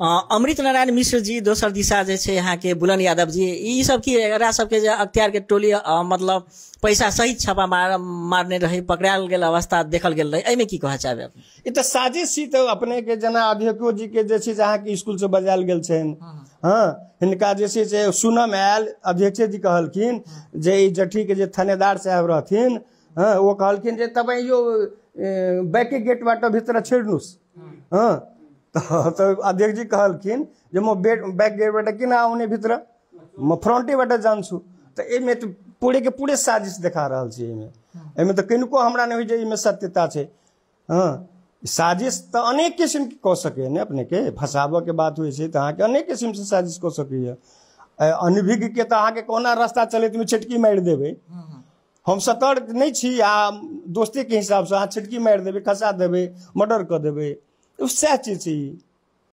अमृत नारायण मिश्र जी दोसर दिशा जैसे यहाँ के बुलन यादव जी ई सब की सब के जो अख्तियार के टोली मतलब पैसा सहित छापा मार मारने रहे पकड़ायल गया अवस्था देखल गया रहे अमे की कहा चाहे ई तो साजिश छी तऽ अपनेके जेना अध्यक्षो जीके जे छै से अहाँके इसकुलसँ बजायल गेल छनि हँ हिनका जे छै से आयल अध्यक्ष जी कहलखिन जे जठी के थानेदार साहब रहथिन हाँ वो कहलखिन तब यो बैके गेट बाट भीतर छिड़नुस हाँ हाँ, तो अध्यक्ष जी कहलखिन जे म बेट कि ना किन आउने भित्र फ्रंटे फ्रन्टेबाट जान छू तो त तो पूरे साजिश देखा रहा छै एहिमे एहिमे तऽ किनको हमरा नहीं होइ सत्यता है हाँ साजिश तो अनेक किसिमके कऽ सकैए ने अपनेके के बात होइ छै तऽ अहाँके अनेक से साजिश कऽ अनभिज्ञ के तऽ अहाँके कोना रास्ता में छिटकी मारि देवे हम सतर्क नहीं छी आ हिसाब से अहाँ छिटकी मारि देवे खसा देवे मर्डर कर देवे O sete sim.